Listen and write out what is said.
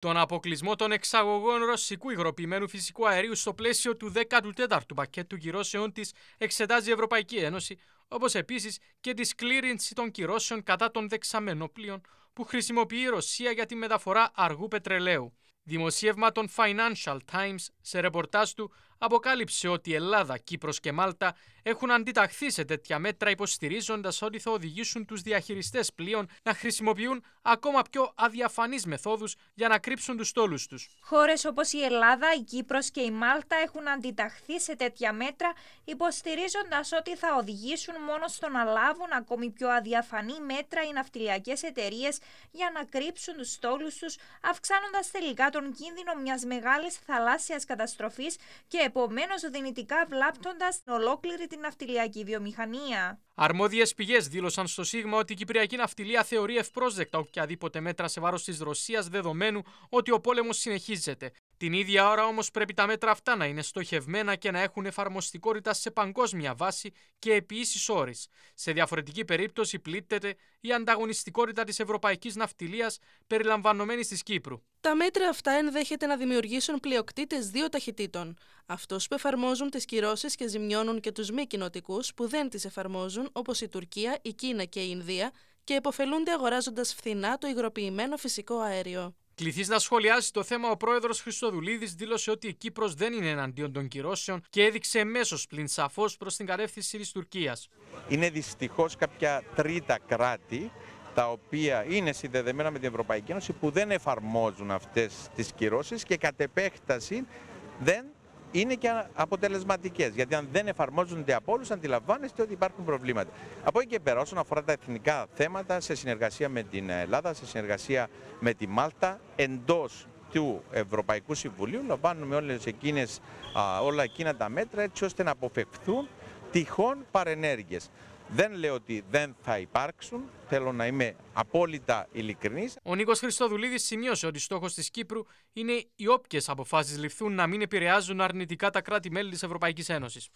τον αποκλεισμό των εξαγωγών ρωσικού υγροποιημένου φυσικού αερίου στο πλαίσιο του 14ου πακέτου κυρώσεων της εξετάζει η Ευρωπαϊκή Ένωση, όπως επίσης και της σκλήρινση των κυρώσεων κατά των δεξαμενόπλιων που χρησιμοποιεί η Ρωσία για τη μεταφορά αργού πετρελαίου. Δημοσίευμα των Financial Times σε ρεπορτάζ του αποκάλυψε ότι η Ελλάδα, Κύπρος και Μάλτα έχουν αντιταχθεί σε τέτοια μέτρα υποστηρίζοντας ότι θα οδηγήσουν τους διαχειριστές πλοίων να χρησιμοποιούν ακόμα πιο αδιαφανείς μεθόδους για να κρύψουν τους στόλους τους. Χώρες όπως η Ελλάδα, η Κύπρος και η Μάλτα έχουν αντιταχθεί σε τέτοια μέτρα υποστηρίζοντας ότι θα οδηγήσουν μόνο στο να λάβουν ακόμη πιο αδιαφανή μέτρα οι ναυτιλιακές εταιρείες για να κρύψουν τους στόλους τους αυξάνοντας τελικά τον κίνδυνο μιας μεγάλης θαλάσσιας καταστροφής και επομένως δυνητικά βλάπτοντας ολόκληρη την ναυτιλιακή βιομηχανία. Αρμόδιες πηγές δήλωσαν στο Σίγμα ότι η Κυπριακή Ναυτιλία θεωρεί ευπρόσδεκτα οποιαδήποτε μέτρα σε βάρος της Ρωσίας δεδομένου ότι ο πόλεμος συνεχίζεται. Την ίδια ώρα όμως πρέπει τα μέτρα αυτά να είναι στοχευμένα και να έχουν εφαρμοστικότητα σε παγκόσμια βάση και επί ίσης όρης. Σε διαφορετική περίπτωση πλήττεται η ανταγωνιστικότητα της ευρωπαϊκής ναυτιλίας περιλαμβανομένης της Κύπρου. Τα μέτρα αυτά ενδέχεται να δημιουργήσουν πλειοκτήτες δύο ταχυτήτων. αυτό που εφαρμόζουν τις κυρώσεις και ζημιώνουν και τους μη κοινοτικούς που δεν τις εφαρμόζουν, όπως η Τουρκία, η Κίνα και η Ινδία, και υποφελούνται αγοράζοντας φθηνά το υγροποιημένο φυσικό αέριο. Κληθείς να σχολιάσεις το θέμα, ο πρόεδρος Χρυστοδουλίδης δήλωσε ότι η Κύπρος δεν είναι εναντίον των κυρώσεων και έδειξε εμέσω πλην σαφώς προς την κατεύθυνση της Τουρκίας. Είναι δυστυχώς κάποια τρίτα κράτη τα οποία είναι συνδεδεμένα με την Ευρωπαϊκή Ένωση που δεν εφαρμόζουν αυτές τις κυρώσεις και κατ' επέκταση δεν είναι και αποτελεσματικές. Γιατί αν δεν εφαρμόζονται από όλους, αντιλαμβάνεστε ότι υπάρχουν προβλήματα. Από εκεί και πέρα, όσον αφορά τα εθνικά θέματα, σε συνεργασία με την Ελλάδα, σε συνεργασία με τη Μάλτα, εντός του Ευρωπαϊκού Συμβουλίου, λαμβάνουμε όλες εκείνες, όλα εκείνα τα μέτρα έτσι ώστε να αποφευχθούν τυχόν παρενέργειες. Δεν λέω ότι δεν θα υπάρξουν. Θέλω να είμαι απόλυτα ειλικρινής. Ο Νίκος Χριστόδουλίδης σημείωσε ότι στόχος της Κύπρου είναι οι όποιες αποφάσεις ληφθούν να μην επηρεάζουν αρνητικά τα κράτη-μέλη της Ευρωπαϊκής Ένωσης.